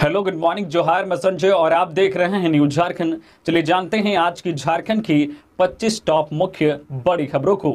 hello good morning जोहार मैं संजय और आप देख रहे हैं न्यूज झारखंड चलिए जानते हैं आज की झारखंड की 25 टॉप मुख्य बड़ी खबरों को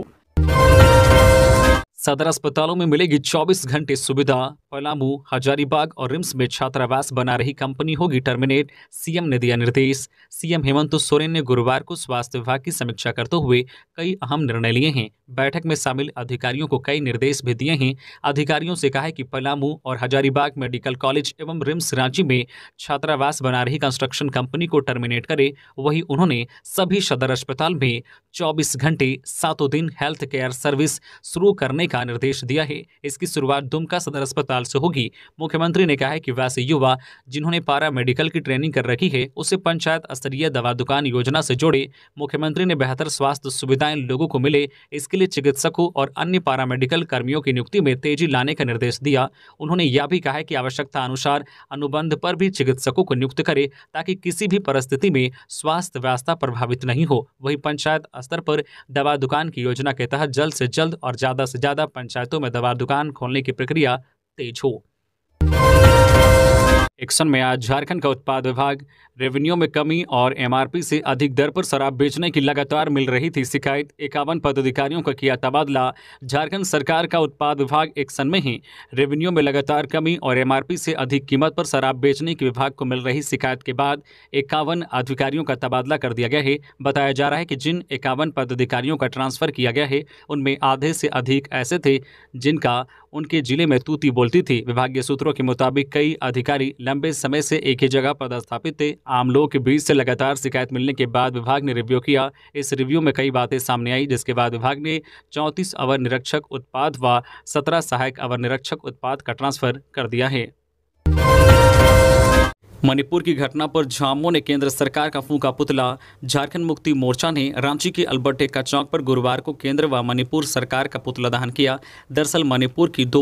सदर अस्पतालों में मिलेगी 24 घंटे सुविधा पलामू हजारीबाग और रिम्स में छात्रावास बना रही कंपनी होगी टर्मिनेट सीएम ने दिया निर्देश सीएम हेमंत सोरेन ने गुरुवार को स्वास्थ्य विभाग की समीक्षा करते हुए कई अहम निर्णय लिए हैं बैठक में शामिल अधिकारियों को कई निर्देश भी दिए हैं अधिकारियों से कहा है कि पलामू और हजारीबाग मेडिकल कॉलेज एवं रिम्स रांची में छात्रावास बना रही कंस्ट्रक्शन कंपनी को टर्मिनेट करे वही उन्होंने सभी सदर अस्पताल में चौबीस घंटे सातों दिन हेल्थ केयर सर्विस शुरू करने का निर्देश दिया है इसकी शुरुआत दुमका सदर अस्पताल से होगी मुख्यमंत्री ने कहा है कि वैसे युवा जिन्होंने पारा मेडिकल की ट्रेनिंग कर रखी है उसे पंचायत स्तरीय दवा दुकान योजना से जोड़े मुख्यमंत्री ने बेहतर स्वास्थ्य सुविधाएं लोगों को मिले इसके लिए चिकित्सकों और अन्य पारा मेडिकल कर्मियों की नियुक्ति में तेजी लाने का निर्देश दिया उन्होंने यह भी कहा कि आवश्यकता अनुसार अनुबंध पर भी चिकित्सकों को नियुक्त करे ताकि किसी भी परिस्थिति में स्वास्थ्य व्यवस्था प्रभावित नहीं हो वही पंचायत स्तर पर दवा दुकान की योजना के तहत जल्द से जल्द और ज्यादा से ज्यादा ज़्यादा पंचायतों में दवा दुकान खोलने की प्रक्रिया तेज हो एक्शन में आज झारखंड का उत्पाद विभाग रेवेन्यू में कमी और एमआरपी से अधिक दर पर शराब बेचने की लगातार मिल रही थी शिकायत इक्यावन पदाधिकारियों का किया तबादला झारखंड सरकार का उत्पाद विभाग एक्शन में ही रेवेन्यू में लगातार कमी और एमआरपी से अधिक कीमत पर शराब बेचने की विभाग को मिल रही शिकायत के बाद इक्यावन अधिकारियों का तबादला कर दिया गया है बताया जा रहा है कि जिन इक्यावन पदाधिकारियों का ट्रांसफर किया गया है उनमें आधे से अधिक ऐसे थे जिनका उनके जिले में तूती बोलती थी विभागीय सूत्रों के मुताबिक कई अधिकारी लंबे समय से एक ही जगह पदस्थापित थे आम लोगों के बीच से लगातार शिकायत मिलने के बाद विभाग ने रिव्यू किया इस रिव्यू में कई बातें सामने आई जिसके बाद विभाग ने चौंतीस अवर निरीक्षक उत्पाद व सत्रह सहायक अवर निरीक्षक उत्पाद का ट्रांसफर कर दिया है मणिपुर की घटना पर झामो ने केंद्र सरकार का फूका पुतला झारखंड मुक्ति मोर्चा ने रांची के अल्बर्ट एक्का चौक पर गुरुवार को केंद्र व मणिपुर सरकार का पुतला दहन किया दरअसल मणिपुर की दो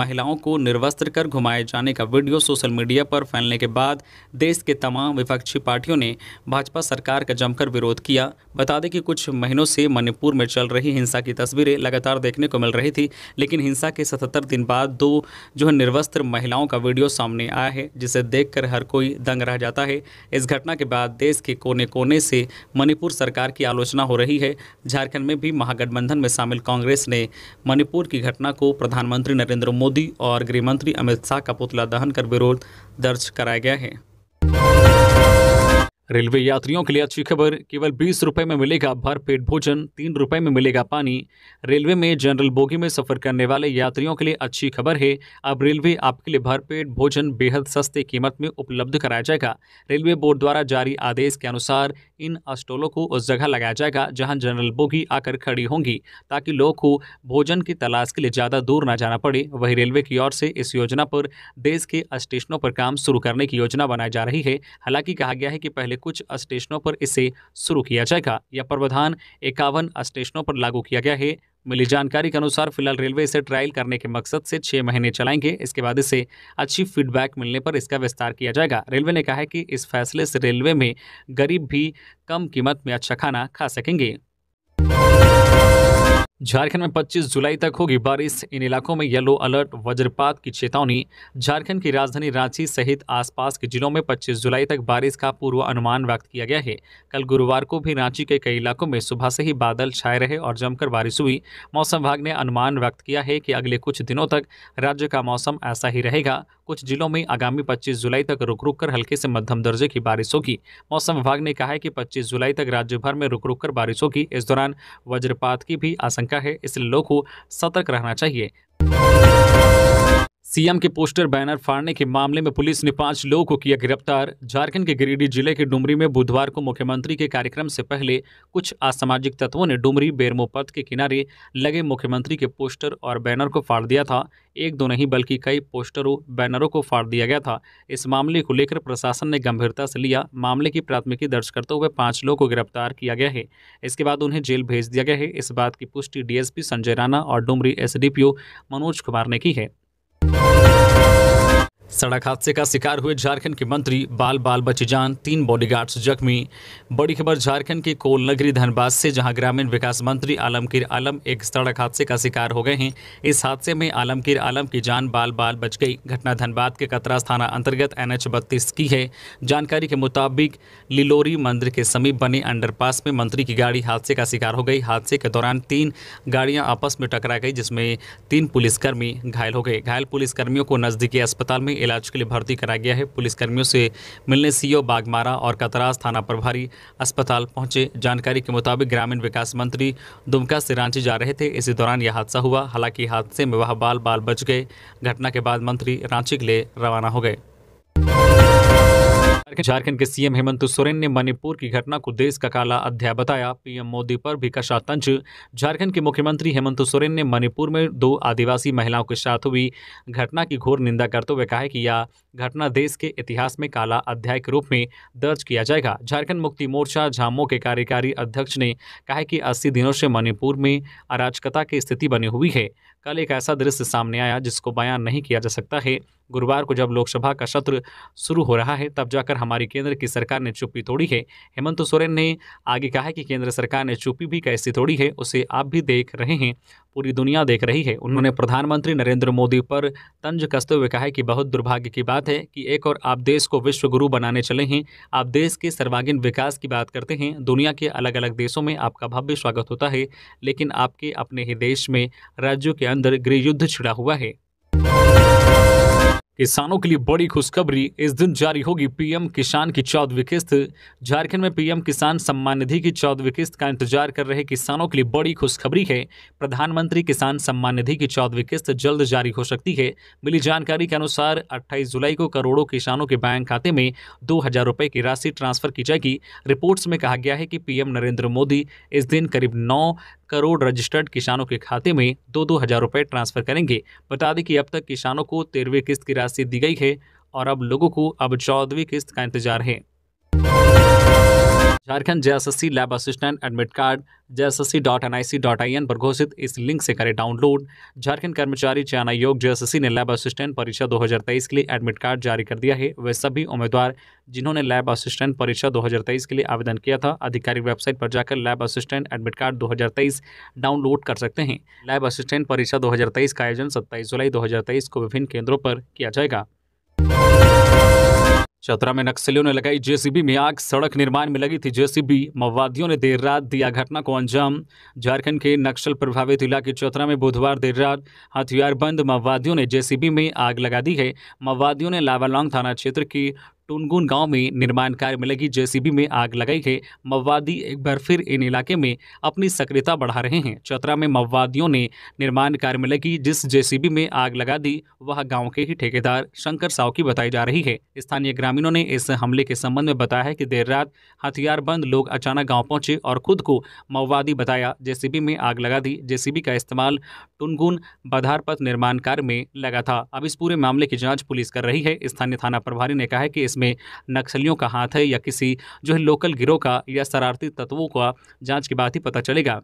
महिलाओं को निर्वस्त्र कर घुमाए जाने का वीडियो सोशल मीडिया पर फैलने के बाद देश के तमाम विपक्षी पार्टियों ने भाजपा सरकार का जमकर विरोध किया बता दें कि कुछ महीनों से मणिपुर में चल रही हिंसा की तस्वीरें लगातार देखने को मिल रही थी लेकिन हिंसा के सतहत्तर दिन बाद दो जो है निर्वस्त्र महिलाओं का वीडियो सामने आया है जिसे देखकर हर कोई कोई दंग रह जाता है इस घटना के बाद देश के कोने कोने से मणिपुर सरकार की आलोचना हो रही है झारखंड में भी महागठबंधन में शामिल कांग्रेस ने मणिपुर की घटना को प्रधानमंत्री नरेंद्र मोदी और गृहमंत्री अमित शाह का पुतला दहन कर विरोध दर्ज कराया गया है रेलवे यात्रियों के लिए अच्छी खबर केवल बीस रुपए में मिलेगा भरपेट भोजन तीन रुपए में मिलेगा पानी रेलवे में जनरल बोगी में सफर करने वाले यात्रियों के लिए अच्छी खबर है अब रेलवे आपके लिए भरपेट भोजन बेहद सस्ते कीमत में उपलब्ध कराया जाएगा रेलवे बोर्ड द्वारा जारी आदेश के अनुसार इन स्टॉलों को उस जगह लगाया जाएगा जहां जनरल बोगी आकर खड़ी होंगी ताकि लोगों को भोजन की तलाश के लिए ज़्यादा दूर न जाना पड़े वहीं रेलवे की ओर से इस योजना पर देश के स्टेशनों पर काम शुरू करने की योजना बनाई जा रही है हालांकि कहा गया है कि पहले कुछ स्टेशनों पर इसे शुरू किया जाएगा यह प्रावधान इक्यावन स्टेशनों पर लागू किया गया है मिली जानकारी के अनुसार फिलहाल रेलवे इसे ट्रायल करने के मकसद से छह महीने चलाएंगे इसके बाद इसे अच्छी फीडबैक मिलने पर इसका विस्तार किया जाएगा रेलवे ने कहा है कि इस फैसले से रेलवे में गरीब भी कम कीमत में अच्छा खाना खा सकेंगे झारखंड में 25 जुलाई तक होगी बारिश इन इलाकों में येलो अलर्ट वज्रपात की चेतावनी झारखंड की राजधानी रांची सहित आसपास के जिलों में 25 जुलाई तक बारिश का पूर्वानुमान व्यक्त किया गया है कल गुरुवार को भी रांची के कई इलाकों में सुबह से ही बादल छाए रहे और जमकर बारिश हुई मौसम विभाग ने अनुमान व्यक्त किया है कि अगले कुछ दिनों तक राज्य का मौसम ऐसा ही रहेगा कुछ जिलों में आगामी पच्चीस जुलाई तक रुक रुक कर हल्के से मध्यम दर्जे की बारिश होगी मौसम विभाग ने कहा है कि पच्चीस जुलाई तक राज्य भर में रुक रुक कर बारिश होगी इस दौरान वज्रपात की भी आशंका आशंका है इसलिए लोग को सतर्क रहना चाहिए सीएम के पोस्टर बैनर फाड़ने के मामले में पुलिस ने पांच लोगों को किया गिरफ्तार झारखंड के गिरिडीह जिले के डुमरी में बुधवार को मुख्यमंत्री के कार्यक्रम से पहले कुछ असामाजिक तत्वों ने डुमरी बेरमो पथ के किनारे लगे मुख्यमंत्री के पोस्टर और बैनर को फाड़ दिया था एक दो नहीं बल्कि कई पोस्टरों बैनरों को फाड़ दिया गया था इस मामले को लेकर प्रशासन ने गंभीरता से लिया मामले की प्राथमिकी दर्ज करते हुए पांच लोगों को गिरफ्तार किया गया है इसके बाद उन्हें जेल भेज दिया गया है इस बात की पुष्टि डीएसपी संजय राणा और डुमरी एसडीपीओ मनोज कुमार ने की है सड़क हादसे का शिकार हुए झारखंड के मंत्री बाल बाल बची जान तीन बॉडीगार्ड्स जख्मी बड़ी खबर झारखंड के कोल नगरी धनबाद से जहां ग्रामीण विकास मंत्री आलमगीर आलम एक सड़क हादसे का शिकार हो गए हैं इस हादसे में आलमगीर आलम की जान बाल बाल बच गई घटना धनबाद के कतरास थाना अंतर्गत एन एच की है जानकारी के मुताबिक लिलोरी मंदिर के समीप बने अंडर में मंत्री की गाड़ी हादसे का शिकार हो गई हादसे के दौरान तीन गाड़ियाँ आपस में टकरा गई जिसमें तीन पुलिसकर्मी घायल हो गए घायल पुलिसकर्मियों को नजदीकी अस्पताल में इलाज के लिए भर्ती कराया गया है पुलिसकर्मियों से मिलने सीओ बागमारा और कतराज थाना प्रभारी अस्पताल पहुंचे जानकारी के मुताबिक ग्रामीण विकास मंत्री दुमका से रांची जा रहे थे इसी दौरान यह हादसा हुआ हालांकि हादसे में वह बाल बाल बच गए घटना के बाद मंत्री रांची के लिए रवाना हो गए झारखंड के सीएम हेमंत सोरेन ने मणिपुर की घटना को देश का काला अध्याय बताया पीएम मोदी पर भी कशा तंज झारखंड के मुख्यमंत्री हेमंत सोरेन ने मणिपुर में दो आदिवासी महिलाओं के साथ हुई घटना की घोर निंदा करते हुए कहा कि यह घटना देश के इतिहास में काला अध्याय के रूप में दर्ज किया जाएगा झारखंड मुक्ति मोर्चा झामो के कार्यकारी अध्यक्ष ने कहा कि अस्सी दिनों से मणिपुर में अराजकता की स्थिति बनी हुई है कल एक ऐसा दृश्य सामने आया जिसको बयान नहीं किया जा सकता है गुरुवार को जब लोकसभा का सत्र शुरू हो रहा है तब जाकर हमारी केंद्र की सरकार ने चुप्पी तोड़ी है हेमंत सोरेन ने आगे कहा है कि केंद्र सरकार ने चुप्पी भी कैसी तोड़ी है उसे आप भी देख रहे हैं पूरी दुनिया देख रही है उन्होंने प्रधानमंत्री नरेंद्र मोदी पर तंज कसते हुए कहा है कि बहुत दुर्भाग्य की बात है कि एक और आप देश को विश्व गुरु बनाने चले हैं आप देश के सर्वांगीण विकास की बात करते हैं दुनिया के अलग अलग देशों में आपका भव्य स्वागत होता है लेकिन आपके अपने ही देश में राज्यों के अंदर गृह युद्ध छिड़ा हुआ है किसानों के लिए बड़ी खुशखबरी इस दिन जारी होगी पीएम किसान की चौदहवीं किस्त झारखंड में पीएम किसान सम्मान निधि की चौदहवीं किस्त का इंतजार कर रहे किसानों के लिए बड़ी खुशखबरी है प्रधानमंत्री किसान सम्मान निधि की चौदहवीं किस्त जल्द जारी हो सकती है मिली जानकारी के अनुसार 28 जुलाई को करोड़ों किसानों के बैंक खाते में दो हजार की राशि ट्रांसफर की जाएगी रिपोर्ट्स में कहा गया है कि पीएम नरेंद्र मोदी इस दिन करीब नौ करोड़ रजिस्टर्ड किसानों के खाते में दो दो हजार रुपये ट्रांसफर करेंगे बता दें कि अब तक किसानों को तेरहवीं किस्त की राशि दी गई है और अब लोगों को अब चौदहवीं किस्त का इंतजार है Jharkhand JSSC lab assistant admit card JSSC dot N I C dot I N पर घोषित इस लिंक से करें डाउनलोड झारखंड कर्मचारी चयन आयोग जेएसएससी ने लैब असिस्टेंट परीक्षा 2023 के लिए एडमिट कार्ड जारी कर दिया है वे सभी उम्मीदवार जिन्होंने लैब असिस्टेंट परीक्षा 2023 के लिए आवेदन किया था आधिकारिक वेबसाइट पर जाकर lab assistant admit card 2023 download कर सकते हैं लैब असिस्टेंट परीक्षा 2023 का आयोजन 27 जुलाई 2023 को विभिन्न केंद्रों पर किया जाएगा चतरा में नक्सलियों ने लगाई जेसीबी में आग सड़क निर्माण में लगी थी जेसीबी माओवादियों ने देर रात दिया घटना को अंजाम झारखंड के नक्सल प्रभावित इलाके चतरा में बुधवार देर रात हथियारबंद माओवादियों ने जेसीबी में आग लगा दी है माओवादियों ने लावालोंग थाना क्षेत्र की टुनगुन गांव में निर्माण कार्य में लगी जेसीबी में आग लगाई है मवादी एक बार फिर इन इलाके में अपनी सक्रियता बढ़ा रहे हैं चतरा में मवादियों ने निर्माण कार्य में लगी जिस जेसीबी में आग लगा दी वह गांव के ही ठेकेदार शंकर साव की बताई जा रही है स्थानीय ग्रामीणों ने इस हमले के संबंध में बताया है कि देर रात हथियारबंद लोग अचानक गाँव पहुंचे और खुद को मवादी बताया जेसीबी में आग लगा दी जेसीबी का इस्तेमाल टुनगुन बधार निर्माण कार्य में लगा था अब इस पूरे मामले की जाँच पुलिस कर रही है स्थानीय थाना प्रभारी ने कहा है कि इस इसमें नक्सलियों का हाथ है या किसी जो है लोकल गिरोह का या शरारती तत्वों का जाँच के बाद ही पता चलेगा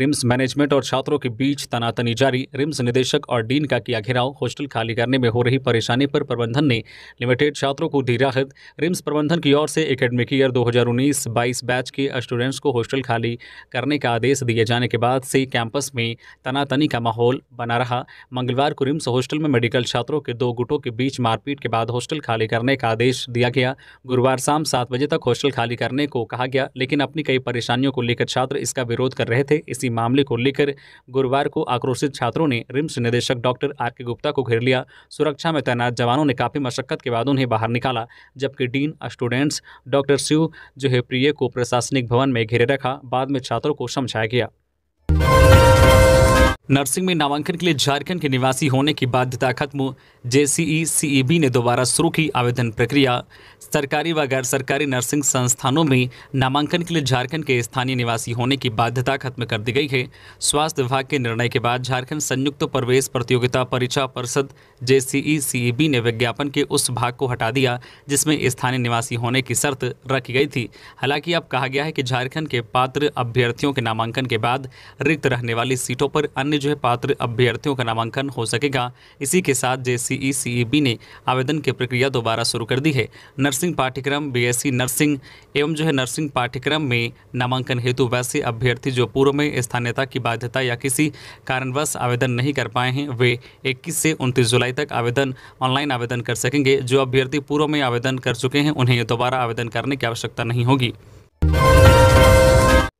रिम्स मैनेजमेंट और छात्रों के बीच तनातनी जारी रिम्स निदेशक और डीन का किया घेराव हॉस्टल खाली करने में हो रही परेशानी पर प्रबंधन ने लिमिटेड छात्रों को दी राहत रिम्स प्रबंधन की ओर से एकेडमिक ईयर 2019-22 बैच के स्टूडेंट्स को हॉस्टल खाली करने का आदेश दिए जाने के बाद से कैंपस में तनातनी का माहौल बना रहा मंगलवार को रिम्स हॉस्टल में मेडिकल छात्रों के दो गुटों के बीच मारपीट के बाद हॉस्टल खाली करने का आदेश दिया गया गुरुवार शाम सात बजे तक हॉस्टल खाली करने को कहा गया लेकिन अपनी कई परेशानियों को लेकर छात्र इसका विरोध कर रहे थे इसी इसी मामले को लेकर गुरुवार को आक्रोशित छात्रों ने रिम्स निदेशक डॉक्टर आर के गुप्ता को घेर लिया सुरक्षा में तैनात जवानों ने काफ़ी मशक्कत के बाद उन्हें बाहर निकाला जबकि डीन स्टूडेंट्स डॉक्टर शिव जोहेप्रिय को प्रशासनिक भवन में घेरे रखा बाद में छात्रों को समझाया गया नर्सिंग में नामांकन के लिए झारखंड के निवासी होने की बाध्यता खत्म जेसीई सीईबी ने दोबारा शुरू की आवेदन प्रक्रिया सरकारी व गैर सरकारी नर्सिंग संस्थानों में नामांकन के लिए झारखंड के स्थानीय निवासी होने की बाध्यता खत्म कर दी गई है स्वास्थ्य विभाग के निर्णय के बाद झारखंड संयुक्त प्रवेश प्रतियोगिता परीक्षा परिषद जे सीईबी ने विज्ञापन के उस भाग को हटा दिया जिसमें स्थानीय निवासी होने की शर्त रखी गई थी हालांकि अब कहा गया है कि झारखंड के पात्र अभ्यर्थियों के नामांकन के बाद रिक्त रहने वाली सीटों पर अन्य लिए जो है पात्र अभ्यर्थियों का नामांकन हो सकेगा इसी के साथ जे सी ने आवेदन की प्रक्रिया दोबारा शुरू कर दी है नर्सिंग पाठ्यक्रम बी नर्सिंग एवं जो है नर्सिंग पाठ्यक्रम में नामांकन हेतु वैसे अभ्यर्थी जो पूर्व में स्थानीयता की बाध्यता या किसी कारणवश आवेदन नहीं कर पाए हैं वे इक्कीस से उनतीस जुलाई तक आवेदन ऑनलाइन आवेदन कर सकेंगे जो अभ्यर्थी पूर्व में आवेदन कर चुके हैं उन्हें दोबारा आवेदन करने की आवश्यकता नहीं होगी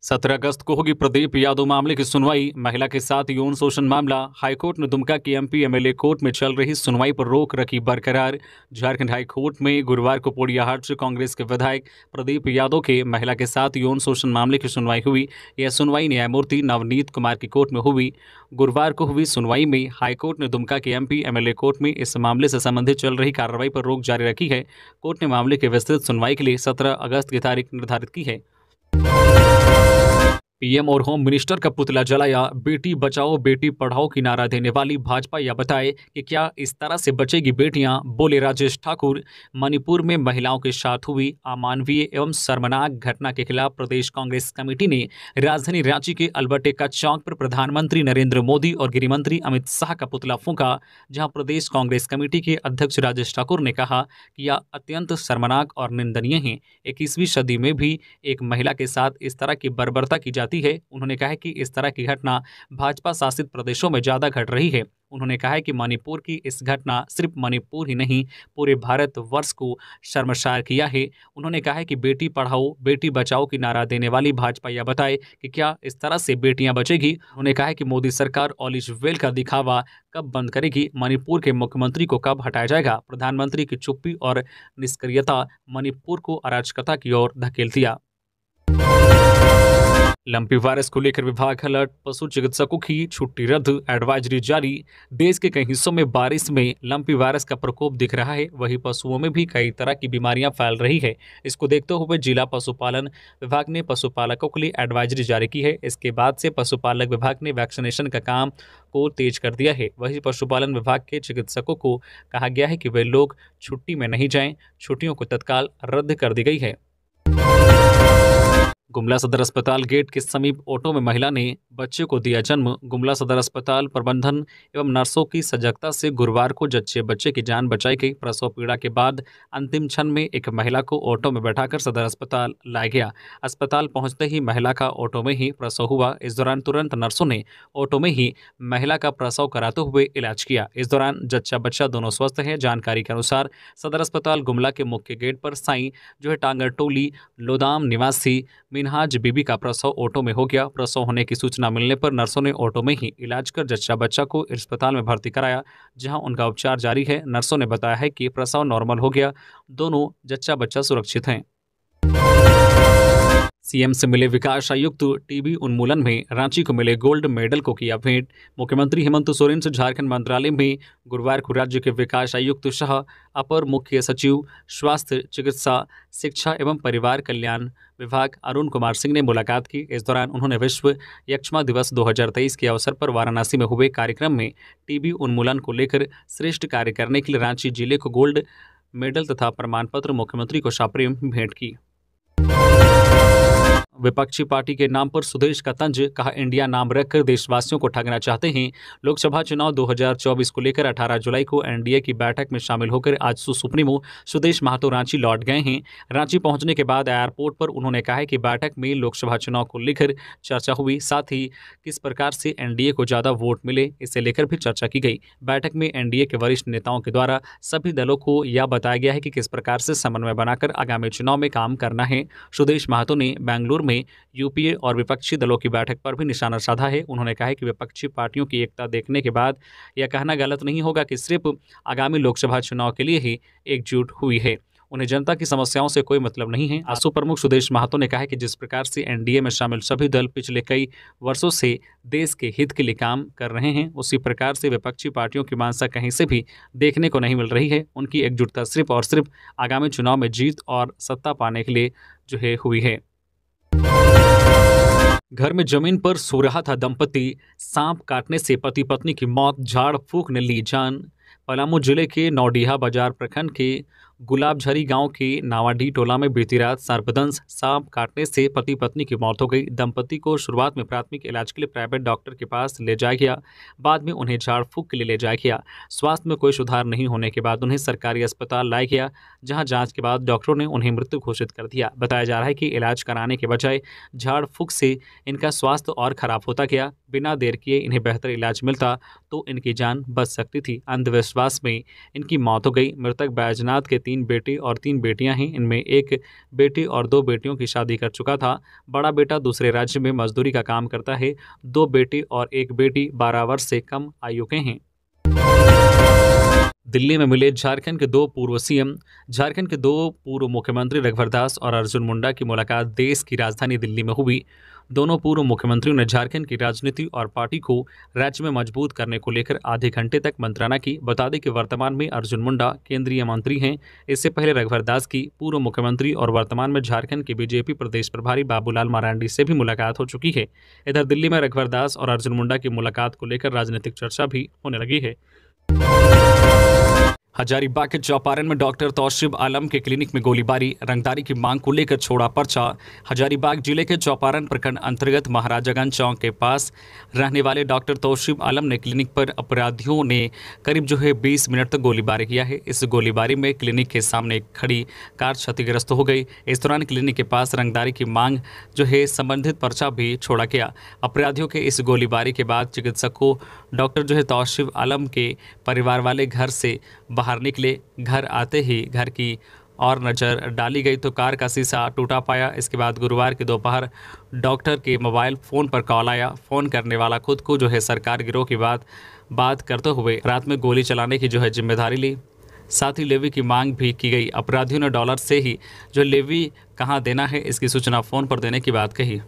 सत्रह अगस्त को होगी प्रदीप यादव मामले की सुनवाई महिला के साथ यौन शोषण मामला हाईकोर्ट ने दुमका के एमपी एमएलए कोर्ट में चल रही सुनवाई पर रोक रखी बरकरार झारखंड हाईकोर्ट में गुरुवार को पोड़ियाहाट से कांग्रेस के विधायक प्रदीप यादव के महिला के साथ यौन शोषण मामले की सुनवाई हुई यह सुनवाई न्यायमूर्ति नवनीत कुमार की कोर्ट में हुई गुरुवार को हुई सुनवाई में हाईकोर्ट ने दुमका के एमपी एमएलए कोर्ट में इस मामले से संबंधित चल रही कार्रवाई पर रोक जारी रखी है कोर्ट ने मामले की विस्तृत सुनवाई के लिए सत्रह अगस्त की तारीख निर्धारित की है पीएम और होम मिनिस्टर का पुतला जलाया बेटी बचाओ बेटी पढ़ाओ की नारा देने वाली भाजपा यह बताए कि क्या इस तरह से बचेगी बेटियां बोले राजेश ठाकुर मणिपुर में महिलाओं के साथ हुई अमानवीय एवं शर्मनाक घटना के खिलाफ प्रदेश कांग्रेस कमेटी ने राजधानी रांची के अल्बर्टेका चौक पर प्रधानमंत्री नरेंद्र मोदी और गृहमंत्री अमित शाह का पुतला फूका जहाँ प्रदेश कांग्रेस कमेटी के अध्यक्ष राजेश ठाकुर ने कहा कि यह अत्यंत शर्मनाक और निंदनीय है इक्कीसवीं सदी में भी एक महिला के साथ इस तरह की बर्बरता की जाती जाती है उन्होंने कहा कि इस तरह की घटना भाजपा शासित प्रदेशों में ज़्यादा घट रही है उन्होंने कहा है कि मणिपुर की इस घटना सिर्फ मणिपुर ही नहीं पूरे भारत वर्ष को शर्मशार किया है उन्होंने कहा है कि बेटी पढ़ाओ बेटी बचाओ की नारा देने वाली भाजपा यह बताए कि क्या इस तरह से बेटियां बचेगी उन्होंने कहा है कि मोदी सरकार ऑल इज वेल का दिखावा कब बंद करेगी मणिपुर के मुख्यमंत्री को कब हटाया जाएगा प्रधानमंत्री की चुप्पी और निष्क्रियता मणिपुर को अराजकता की ओर धकेल दिया लंपी वायरस को लेकर विभाग अलर्ट पशु चिकित्सकों की छुट्टी रद्द एडवाइजरी जारी देश के कई हिस्सों में बारिश में लंपी वायरस का प्रकोप दिख रहा है वहीं पशुओं में भी कई तरह की बीमारियां फैल रही है इसको देखते हुए जिला पशुपालन विभाग ने पशुपालकों के लिए एडवाइजरी जारी की है इसके बाद से पशुपालक विभाग ने वैक्सीनेशन का काम को तेज कर दिया है वहीं पशुपालन विभाग के चिकित्सकों को कहा गया है कि वे लोग छुट्टी में नहीं जाएँ छुट्टियों को तत्काल रद्द कर दी गई है गुमला सदर अस्पताल गेट के समीप ऑटो में महिला ने बच्चे को दिया जन्म गुमला सदर अस्पताल प्रबंधन एवं नर्सों की सजगता से गुरुवार को जच्चे बच्चे की जान बचाई गई प्रसव पीड़ा के बाद अंतिम क्षण में एक महिला को ऑटो में बैठाकर सदर अस्पताल लाया गया अस्पताल पहुंचते ही महिला का ऑटो में ही प्रसव हुआ इस दौरान तुरंत नर्सों ने ऑटो में ही महिला का प्रसव कराते हुए इलाज किया इस दौरान जच्चा बच्चा दोनों स्वस्थ है जानकारी के अनुसार सदर अस्पताल गुमला के मुख्य गेट पर साई जो है टांगर टोली लोदाम निवासी मिनहाज बीबी का प्रसव ऑटो में हो गया प्रसव होने की सूचना मिलने पर नर्सों ने ऑटो में ही इलाज कर जच्चा बच्चा को अस्पताल में भर्ती कराया जहां उनका उपचार जारी है नर्सों ने बताया है कि प्रसव नॉर्मल हो गया दोनों जच्चा बच्चा सुरक्षित हैं सीएम से मिले विकास आयुक्त टीबी उन्मूलन में रांची को मिले गोल्ड मेडल को किया भेंट मुख्यमंत्री हेमंत सोरेन से झारखंड मंत्रालय में गुरुवार को राज्य के विकास आयुक्त शाह अपर मुख्य सचिव स्वास्थ्य चिकित्सा शिक्षा एवं परिवार कल्याण विभाग अरुण कुमार सिंह ने मुलाकात की इस दौरान उन्होंने विश्व यक्षमा दिवस 2023 के अवसर पर वाराणसी में हुए कार्यक्रम में टीबी उन्मूलन को लेकर श्रेष्ठ कार्य करने के लिए रांची जिले को गोल्ड मेडल तथा प्रमाण पत्र मुख्यमंत्री को शाप्रेम भेंट की विपक्षी पार्टी के नाम पर सुदेश का तंज कहा इंडिया नाम रखकर देशवासियों को ठगना चाहते हैं लोकसभा चुनाव 2024 को लेकर 18 जुलाई को एनडीए की बैठक में शामिल होकर आज सुप्रीमो सुदेश महातो रांची लौट गए हैं रांची पहुंचने के बाद एयरपोर्ट पर उन्होंने कहा कि बैठक में लोकसभा चुनाव को लेकर चर्चा हुई साथ ही किस प्रकार से एनडीए को ज्यादा वोट मिले इसे लेकर भी चर्चा की गई बैठक में एनडीए के वरिष्ठ नेताओं के द्वारा सभी दलों को यह बताया गया है कि किस प्रकार से समन्वय बनाकर आगामी चुनाव में काम करना है सुदेश महातो ने बेंगलुरु में यूपीए और विपक्षी दलों की बैठक पर भी निशाना साधा है उन्होंने कहा है कि विपक्षी पार्टियों की एकता देखने के बाद यह कहना गलत नहीं होगा कि सिर्फ आगामी लोकसभा चुनाव के लिए ही एकजुट हुई है उन्हें जनता की समस्याओं से कोई मतलब नहीं है आसू प्रमुख सुदेश महातो ने कहा कि जिस प्रकार से एनडीए में शामिल सभी दल पिछले कई वर्षों से देश के हित के लिए काम कर रहे हैं उसी प्रकार से विपक्षी पार्टियों की मानसा कहीं से भी देखने को नहीं मिल रही है उनकी एकजुटता सिर्फ और सिर्फ आगामी चुनाव में जीत और सत्ता पाने के लिए जो है हुई है घर में जमीन पर सो रहा था दंपति सांप काटने से पति पत्नी की मौत झाड़ फूक ने ली जान पलामू जिले के नौडीहा बाजार प्रखंड के गुलाबझरी गांव के नावाडी टोला में बीती रात सर्पदंश सांप काटने से पति पत्नी की मौत हो गई दंपति को शुरुआत में प्राथमिक इलाज के लिए प्राइवेट डॉक्टर के पास ले जाया गया बाद में उन्हें झाड़ फूक के लिए ले जाया गया स्वास्थ्य में कोई सुधार नहीं होने के बाद उन्हें सरकारी अस्पताल लाया गया जहाँ जाँच के बाद डॉक्टरों ने उन्हें मृत्यु घोषित कर दिया बताया जा रहा है कि इलाज कराने के बजाय झाड़ फूक से इनका स्वास्थ्य और खराब होता गया बिना देर किए इन्हें बेहतर इलाज मिलता तो इनकी जान बच सकती थी अंधविश्वास में इनकी मौत हो गई मृतक बैजनाथ के तीन बेटे और तीन बेटियां हैं इनमें एक बेटे और दो बेटियों की शादी कर चुका था बड़ा बेटा दूसरे राज्य में मजदूरी का काम करता है दो बेटे और एक बेटी बारह वर्ष से कम आयु के हैं दिल्ली में मिले झारखंड के दो पूर्व सीएम झारखंड के दो पूर्व मुख्यमंत्री रघुवर दास और अर्जुन मुंडा की मुलाकात देश की राजधानी दिल्ली में हुई दोनों पूर्व मुख्यमंत्रियों ने झारखंड की राजनीति और पार्टी को राज्य में मजबूत करने को लेकर आधे घंटे तक मंत्रणा की बता दें कि वर्तमान में अर्जुन मुंडा केंद्रीय मंत्री हैं इससे पहले रघुवर दास की पूर्व मुख्यमंत्री और वर्तमान में झारखंड के बीजेपी प्रदेश प्रभारी बाबूलाल मारांडी से भी मुलाकात हो चुकी है इधर दिल्ली में रघुवर दास और अर्जुन मुंडा की मुलाकात को लेकर राजनीतिक चर्चा भी होने लगी है हजारीबाग के चौपारण में डॉक्टर तौशिब आलम के क्लिनिक में गोलीबारी रंगदारी की मांग को लेकर छोड़ा पर्चा हजारीबाग जिले के चौपारण प्रखंड अंतर्गत महाराजागंज चौक के पास रहने वाले डॉक्टर तौशिब आलम ने क्लिनिक पर अपराधियों ने करीब जो है बीस मिनट तक गोलीबारी किया है इस गोलीबारी में क्लिनिक के सामने खड़ी कार क्षतिग्रस्त हो गई इस दौरान क्लिनिक के पास रंगदारी की मांग जो है संबंधित पर्चा भी छोड़ा गया अपराधियों के इस गोलीबारी के बाद चिकित्सक को डॉक्टर जो है तौशिब आलम के परिवार वाले घर से बाहर बाहर निकले घर आते ही घर की और नज़र डाली गई तो कार का शीशा टूटा पाया इसके बाद गुरुवार की दोपहर डॉक्टर के मोबाइल फ़ोन पर कॉल आया फ़ोन करने वाला खुद को जो है सरकार गिरोह की बात बात करते हुए रात में गोली चलाने की जो है जिम्मेदारी ली साथ ही लेवी की मांग भी की गई अपराधियों ने डॉलर से ही जो लेवी कहाँ देना है इसकी सूचना फ़ोन पर देने की बात कही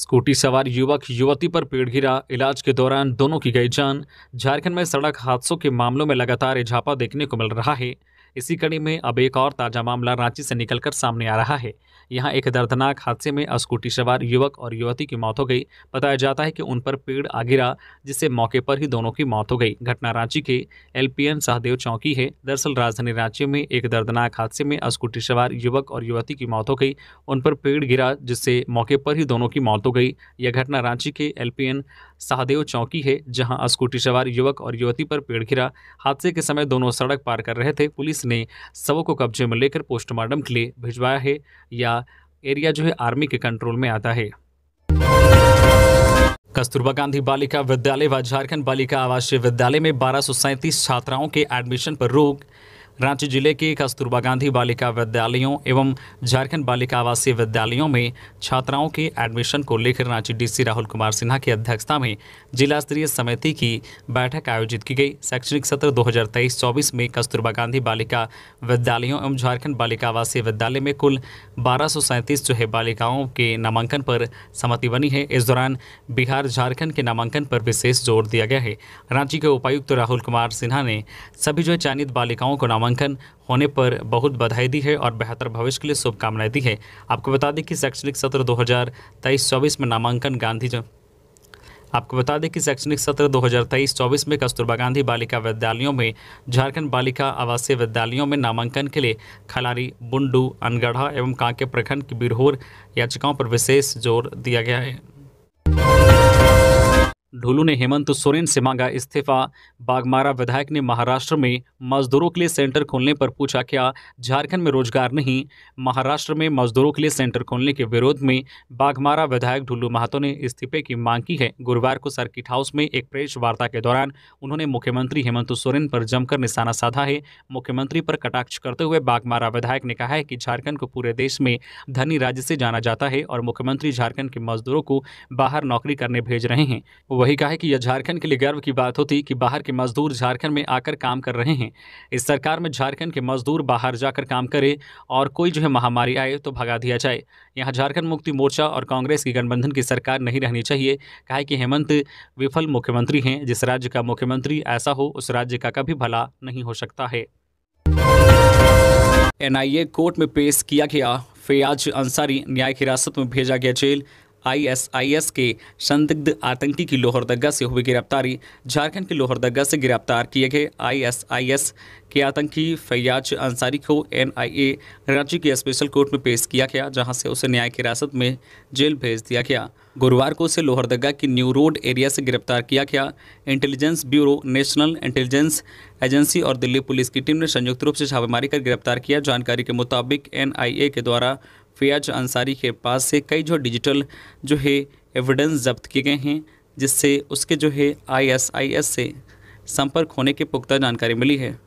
स्कूटी सवार युवक युवती पर पेड़ गिरा इलाज के दौरान दोनों की गई जान झारखंड में सड़क हादसों के मामलों में लगातार इजाफा देखने को मिल रहा है इसी कड़ी में अब एक और ताज़ा मामला रांची से निकलकर सामने आ रहा है यहाँ एक दर्दनाक हादसे में स्कूटी सवार युवक और युवती की मौत हो गई बताया जाता है कि उन पर पेड़ आ गिरा जिससे मौके पर ही दोनों की मौत हो गई घटना रांची के एलपीएन सहदेव चौकी है दरअसल राजधानी रांची में एक दर्दनाक हादसे में स्कूटी सवार युवक और युवती की मौत हो गई उन पर पेड़ गिरा जिससे मौके पर ही दोनों की मौत हो गई यह घटना रांची के एलपीएन सहदेव चौकी है जहां स्कूटी सवार युवक और युवती पर पेड़ घिरा हादसे के समय दोनों सड़क पार कर रहे थे पुलिस ने सबों को कब्जे में लेकर पोस्टमार्टम के लिए भिजवाया है या एरिया जो है आर्मी के कंट्रोल में आता है कस्तूरबा गांधी बालिका विद्यालय व झारखंड बालिका आवासीय विद्यालय में बारह छात्राओं के एडमिशन पर रोक रांची जिले के कस्तूरबा गांधी बालिका विद्यालयों एवं झारखंड बालिका आवासीय विद्यालयों में छात्राओं के एडमिशन को लेकर रांची डीसी राहुल कुमार सिन्हा की अध्यक्षता में जिला स्तरीय समिति की बैठक आयोजित की गई शैक्षणिक सत्र 2023-24 में कस्तूरबा गांधी बालिका विद्यालयों एवं झारखंड बालिका आवासीय विद्यालय में कुल बारह जो है बालिकाओं के नामांकन पर सहमति बनी है इस दौरान बिहार झारखंड के नामांकन पर विशेष जोर दिया गया है रांची के उपायुक्त राहुल कुमार सिन्हा ने सभी जो चयनित बालिकाओं को नामांकन नामांकन होने पर बहुत बधाई दी है और बेहतर भविष्य के लिए शुभकामनाएं दी है आपको बता दें कि शैक्षणिक सत्र 2023-24 में नामांकन गांधी आपको बता दें कि शैक्षणिक सत्र 2023-24 में कस्तूरबा गांधी बालिका विद्यालयों में झारखंड बालिका आवासीय विद्यालयों में नामांकन के लिए खलारी बुंडू अनगढ़ा एवं कांके प्रखंड की बिरहोर याचिकाओं पर विशेष जोर दिया गया है ढोलू ने हेमंत सोरेन से मांगा इस्तीफा बागमारा विधायक ने महाराष्ट्र में मजदूरों के लिए सेंटर खोलने पर पूछा क्या झारखंड में रोजगार नहीं महाराष्ट्र में मजदूरों के लिए सेंटर खोलने के विरोध में बागमारा विधायक ढुल्लू महतो ने इस्तीफे की मांग की है गुरुवार को सर्किट हाउस में एक प्रेस वार्ता के दौरान उन्होंने मुख्यमंत्री हेमंत सोरेन पर जमकर निशाना साधा है मुख्यमंत्री पर कटाक्ष करते हुए बागमारा विधायक ने कहा है कि झारखंड को पूरे देश में धनी राज्य से जाना जाता है और मुख्यमंत्री झारखंड के मजदूरों को बाहर नौकरी करने भेज रहे हैं वही कहा कि यह झारखंड के लिए गर्व की बात होती कि बाहर के मजदूर झारखंड में आकर काम कर रहे हैं इस सरकार में झारखंड के मजदूर बाहर जाकर काम करें और कोई जो है महामारी आए तो भगा दिया जाए यहाँ झारखंड मुक्ति मोर्चा और कांग्रेस की गठबंधन की सरकार नहीं रहनी चाहिए कहा कि हेमंत विफल मुख्यमंत्री हैं जिस राज्य का मुख्यमंत्री ऐसा हो उस राज्य का कभी भला नहीं हो सकता है एनआईए कोर्ट में पेश किया गया फयाज अंसारी न्यायिक हिरासत में भेजा गया जेल आईएसआईएस के संदिग्ध आतंकी की लोहरदगा से हुई गिरफ्तारी झारखंड के लोहरदगा से गिरफ्तार किए गए आईएसआईएस के आतंकी फैयाज अंसारी को एनआईए रांची के स्पेशल कोर्ट में पेश किया गया जहां से उसे न्यायिक हिरासत में जेल भेज दिया गया गुरुवार को उसे लोहरदगा की न्यू रोड एरिया से गिरफ्तार किया गया intelligence bureau national intelligence agency और दिल्ली पुलिस की टीम ने संयुक्त रूप से छापेमारी कर गिरफ्तार किया जानकारी के मुताबिक एन के द्वारा फ़याज अंसारी के पास से कई जो डिजिटल जो है एविडेंस जब्त किए गए हैं जिससे उसके जो है आईएसआईएस से संपर्क होने की पुख्ता जानकारी मिली है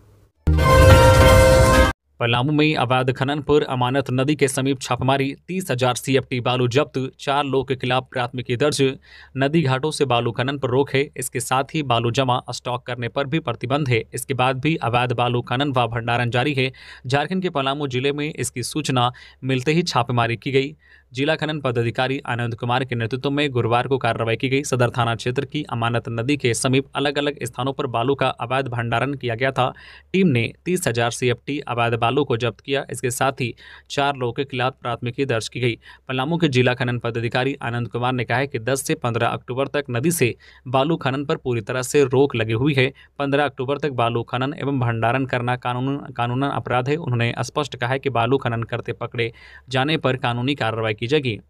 पलामू में अवैध खनन पर अमानत नदी के समीप छापेमारी तीस हजार सीएफटी बालू जब्त चार लोगों के खिलाफ प्राथमिकी दर्ज नदी घाटों से बालू खनन पर रोक है इसके साथ ही बालू जमा स्टॉक करने पर भी प्रतिबंध है इसके बाद भी अवैध बालू खनन व भंडारण जारी है झारखंड के पलामू जिले में इसकी सूचना मिलते ही छापेमारी की गई जिला खनन पदाधिकारी आनंद कुमार के नेतृत्व में गुरुवार को कार्रवाई की गई सदर थाना क्षेत्र की अमानत नदी के समीप अलग अलग स्थानों पर बालू का अवैध भंडारण किया गया था टीम ने तीस हजार सीएफटी अवैध बालू को जब्त किया इसके साथ ही चार लोगों के खिलाफ प्राथमिकी दर्ज की गई पलामू के जिला खनन पदाधिकारी आनंद कुमार ने कहा है कि दस से पंद्रह अक्टूबर तक नदी से बालू खनन पर पूरी तरह से रोक लगी हुई है पंद्रह अक्टूबर तक बालू खनन एवं भंडारण करना कानून कानूनन अपराध है उन्होंने स्पष्ट कहा है कि बालू खनन करते पकड़े जाने पर कानूनी कार्रवाई की जगह